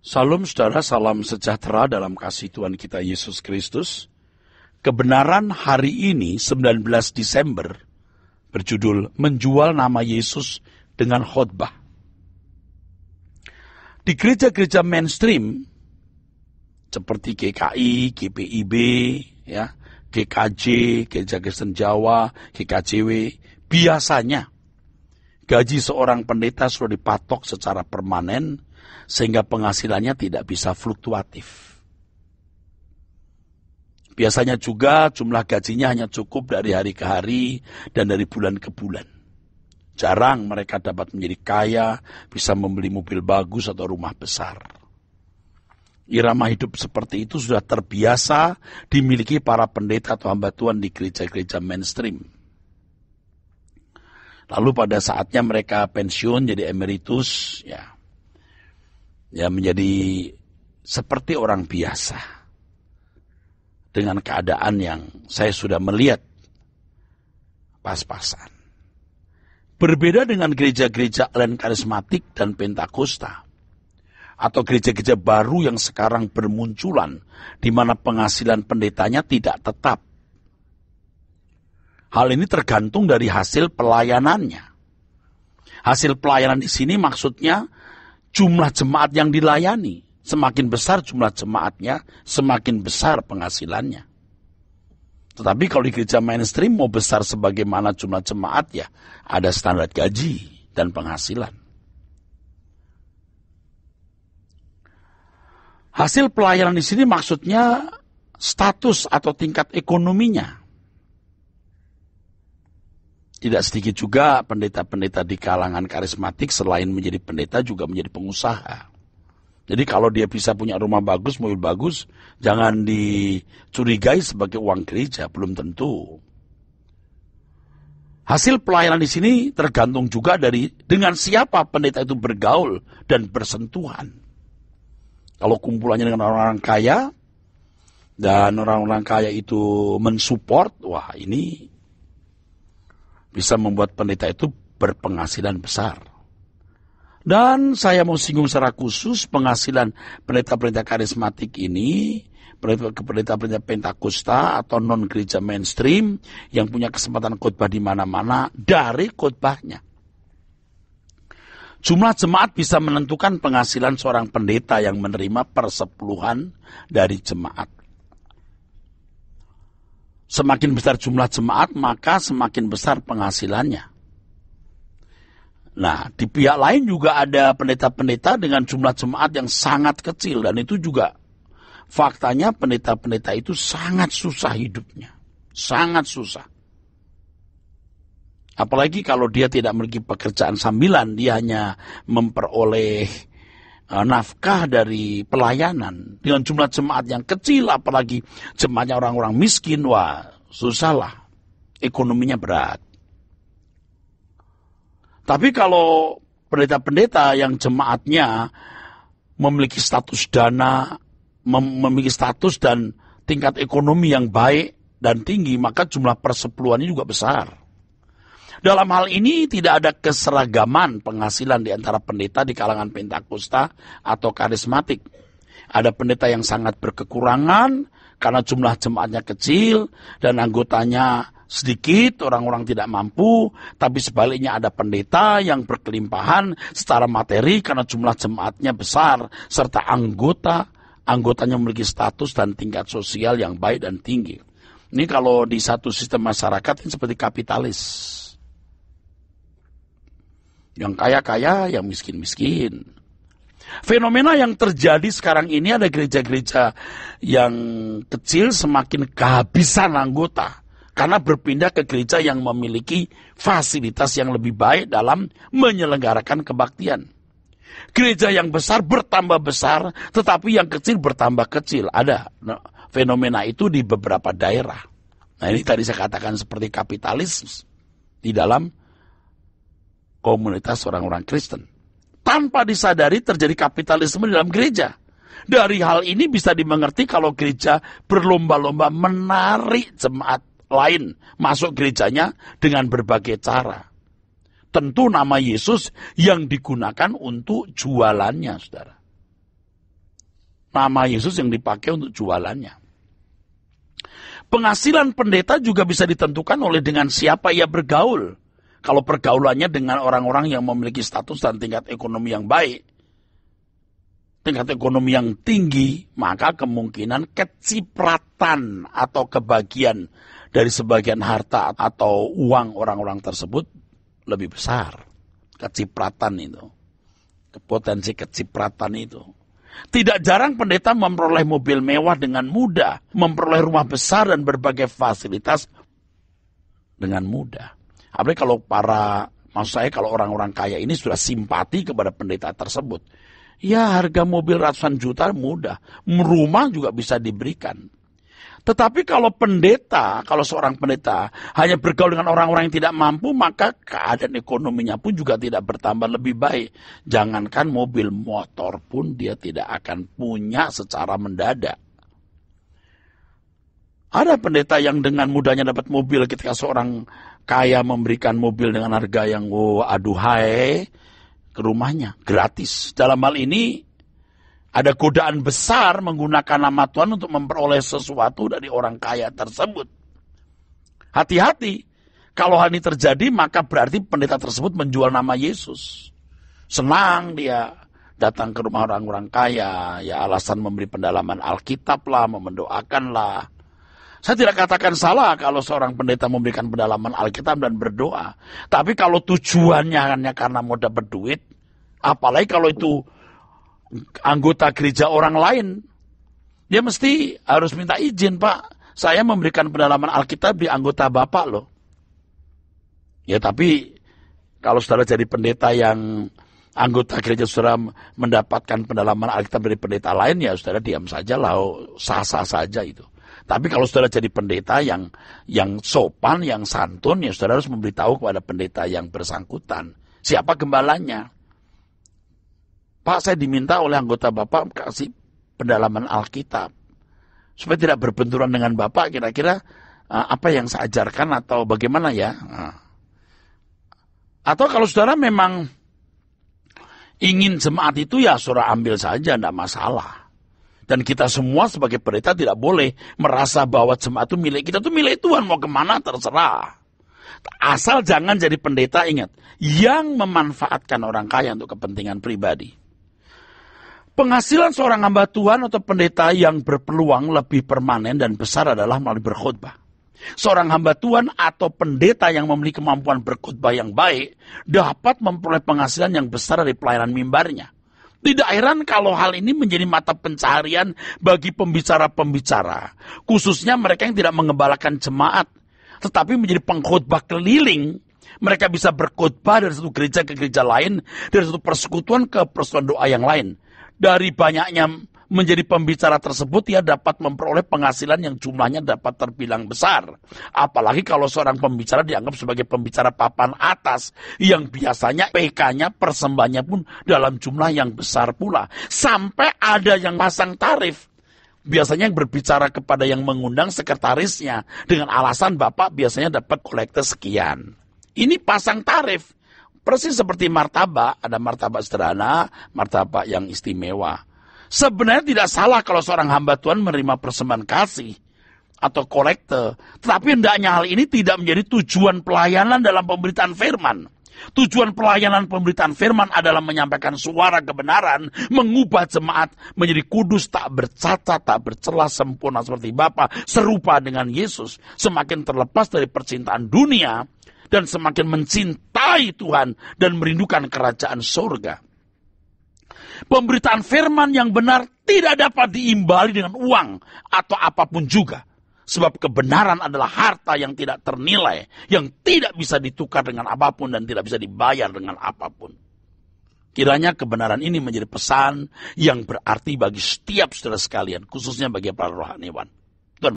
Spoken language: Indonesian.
Salam saudara, salam sejahtera dalam kasih Tuhan kita Yesus Kristus. Kebenaran hari ini 19 Desember berjudul Menjual Nama Yesus dengan Khotbah. Di gereja-gereja mainstream seperti GKI, GPIB, ya, GKJ, Gereja Kristen Jawa, GKJW, biasanya gaji seorang pendeta sudah dipatok secara permanen sehingga penghasilannya tidak bisa fluktuatif. Biasanya juga jumlah gajinya hanya cukup dari hari ke hari dan dari bulan ke bulan. Jarang mereka dapat menjadi kaya, bisa membeli mobil bagus atau rumah besar. Irama hidup seperti itu sudah terbiasa dimiliki para pendeta atau hamba Tuhan di gereja-gereja mainstream. Lalu pada saatnya mereka pensiun jadi emeritus, ya ya menjadi seperti orang biasa dengan keadaan yang saya sudah melihat pas-pasan. Berbeda dengan gereja-gereja lain karismatik dan Pentakosta atau gereja-gereja baru yang sekarang bermunculan di mana penghasilan pendetanya tidak tetap. Hal ini tergantung dari hasil pelayanannya. Hasil pelayanan di sini maksudnya jumlah jemaat yang dilayani. Semakin besar jumlah jemaatnya, semakin besar penghasilannya. Tetapi kalau di gereja mainstream mau besar sebagaimana jumlah jemaat ya, ada standar gaji dan penghasilan. Hasil pelayanan di sini maksudnya status atau tingkat ekonominya tidak sedikit juga pendeta-pendeta di kalangan karismatik selain menjadi pendeta juga menjadi pengusaha. Jadi kalau dia bisa punya rumah bagus, mobil bagus, jangan dicurigai sebagai uang gereja, belum tentu. Hasil pelayanan di sini tergantung juga dari dengan siapa pendeta itu bergaul dan bersentuhan. Kalau kumpulannya dengan orang-orang kaya dan orang-orang kaya itu mensupport, wah ini bisa membuat pendeta itu berpenghasilan besar. Dan saya mau singgung secara khusus penghasilan pendeta-pendeta karismatik ini, pendeta-pendeta Pentakosta atau non gereja mainstream yang punya kesempatan khotbah di mana-mana dari khotbahnya. Jumlah jemaat bisa menentukan penghasilan seorang pendeta yang menerima persepuluhan dari jemaat. Semakin besar jumlah jemaat, maka semakin besar penghasilannya. Nah, di pihak lain juga ada pendeta-pendeta dengan jumlah jemaat yang sangat kecil dan itu juga faktanya pendeta-pendeta itu sangat susah hidupnya. Sangat susah. Apalagi kalau dia tidak memiliki pekerjaan sambilan, dia hanya memperoleh Eh, nafkah dari pelayanan dengan jumlah jemaat yang kecil apalagi jemaatnya orang-orang miskin wah susahlah ekonominya berat tapi kalau pendeta-pendeta yang jemaatnya memiliki status dana mem memiliki status dan tingkat ekonomi yang baik dan tinggi maka jumlah persepuluhannya juga besar dalam hal ini tidak ada keseragaman penghasilan di antara pendeta di kalangan Pentakosta atau karismatik. Ada pendeta yang sangat berkekurangan karena jumlah jemaatnya kecil dan anggotanya sedikit, orang-orang tidak mampu, tapi sebaliknya ada pendeta yang berkelimpahan secara materi karena jumlah jemaatnya besar serta anggota anggotanya memiliki status dan tingkat sosial yang baik dan tinggi. Ini kalau di satu sistem masyarakat ini seperti kapitalis. Yang kaya-kaya, yang miskin-miskin. Fenomena yang terjadi sekarang ini ada gereja-gereja yang kecil semakin kehabisan anggota karena berpindah ke gereja yang memiliki fasilitas yang lebih baik dalam menyelenggarakan kebaktian. Gereja yang besar bertambah besar, tetapi yang kecil bertambah kecil. Ada fenomena itu di beberapa daerah. Nah ini tadi saya katakan seperti kapitalisme di dalam komunitas orang-orang Kristen. Tanpa disadari terjadi kapitalisme dalam gereja. Dari hal ini bisa dimengerti kalau gereja berlomba-lomba menarik jemaat lain masuk gerejanya dengan berbagai cara. Tentu nama Yesus yang digunakan untuk jualannya, saudara. Nama Yesus yang dipakai untuk jualannya. Penghasilan pendeta juga bisa ditentukan oleh dengan siapa ia bergaul kalau pergaulannya dengan orang-orang yang memiliki status dan tingkat ekonomi yang baik, tingkat ekonomi yang tinggi, maka kemungkinan kecipratan atau kebagian dari sebagian harta atau uang orang-orang tersebut lebih besar. Kecipratan itu. Potensi kecipratan itu. Tidak jarang pendeta memperoleh mobil mewah dengan mudah, memperoleh rumah besar dan berbagai fasilitas dengan mudah. Apalagi kalau para, maksud saya kalau orang-orang kaya ini sudah simpati kepada pendeta tersebut. Ya harga mobil ratusan juta mudah, rumah juga bisa diberikan. Tetapi kalau pendeta, kalau seorang pendeta hanya bergaul dengan orang-orang yang tidak mampu, maka keadaan ekonominya pun juga tidak bertambah lebih baik. Jangankan mobil motor pun dia tidak akan punya secara mendadak. Ada pendeta yang dengan mudahnya dapat mobil ketika seorang kaya memberikan mobil dengan harga yang oh, aduhai ke rumahnya gratis. Dalam hal ini ada godaan besar menggunakan nama Tuhan untuk memperoleh sesuatu dari orang kaya tersebut. Hati-hati, kalau hal ini terjadi maka berarti pendeta tersebut menjual nama Yesus. Senang dia datang ke rumah orang-orang kaya, ya alasan memberi pendalaman Alkitab lah, memendoakan lah saya tidak katakan salah kalau seorang pendeta memberikan pendalaman Alkitab dan berdoa. Tapi kalau tujuannya hanya karena mau dapat duit, apalagi kalau itu anggota gereja orang lain, dia mesti harus minta izin, Pak. Saya memberikan pendalaman Alkitab di anggota Bapak loh. Ya tapi kalau saudara jadi pendeta yang anggota gereja saudara mendapatkan pendalaman Alkitab dari pendeta lain ya saudara diam saja lah oh, sah-sah saja itu. Tapi kalau saudara jadi pendeta yang yang sopan, yang santun, ya saudara harus memberitahu kepada pendeta yang bersangkutan siapa gembalanya. Pak, saya diminta oleh anggota Bapak kasih pendalaman Alkitab supaya tidak berbenturan dengan Bapak kira-kira eh, apa yang saya ajarkan atau bagaimana ya. Nah. Atau kalau saudara memang ingin jemaat itu ya saudara ambil saja, tidak masalah. Dan kita semua sebagai pendeta tidak boleh merasa bahwa jemaat itu milik kita, itu milik Tuhan. Mau kemana terserah. Asal jangan jadi pendeta, ingat. Yang memanfaatkan orang kaya untuk kepentingan pribadi. Penghasilan seorang hamba Tuhan atau pendeta yang berpeluang lebih permanen dan besar adalah melalui berkhutbah. Seorang hamba Tuhan atau pendeta yang memiliki kemampuan berkhutbah yang baik dapat memperoleh penghasilan yang besar dari pelayanan mimbarnya. Tidak heran kalau hal ini menjadi mata pencaharian bagi pembicara-pembicara, khususnya mereka yang tidak mengembalakan jemaat, tetapi menjadi pengkhotbah keliling. Mereka bisa berkhotbah dari satu gereja ke gereja lain, dari satu persekutuan ke persekutuan doa yang lain. Dari banyaknya menjadi pembicara tersebut ia dapat memperoleh penghasilan yang jumlahnya dapat terbilang besar. Apalagi kalau seorang pembicara dianggap sebagai pembicara papan atas yang biasanya PK-nya persembahannya pun dalam jumlah yang besar pula. Sampai ada yang pasang tarif biasanya yang berbicara kepada yang mengundang sekretarisnya dengan alasan bapak biasanya dapat kolektor sekian. Ini pasang tarif. Persis seperti martabak, ada martabak sederhana, martabak yang istimewa. Sebenarnya tidak salah kalau seorang hamba Tuhan menerima persembahan kasih atau kolekte. Tetapi hendaknya hal ini tidak menjadi tujuan pelayanan dalam pemberitaan firman. Tujuan pelayanan pemberitaan firman adalah menyampaikan suara kebenaran, mengubah jemaat menjadi kudus tak bercacat, tak bercela sempurna seperti Bapa, serupa dengan Yesus. Semakin terlepas dari percintaan dunia dan semakin mencintai Tuhan dan merindukan kerajaan surga. Pemberitaan firman yang benar tidak dapat diimbali dengan uang atau apapun juga. Sebab kebenaran adalah harta yang tidak ternilai, yang tidak bisa ditukar dengan apapun dan tidak bisa dibayar dengan apapun. Kiranya kebenaran ini menjadi pesan yang berarti bagi setiap saudara sekalian, khususnya bagi para rohaniwan.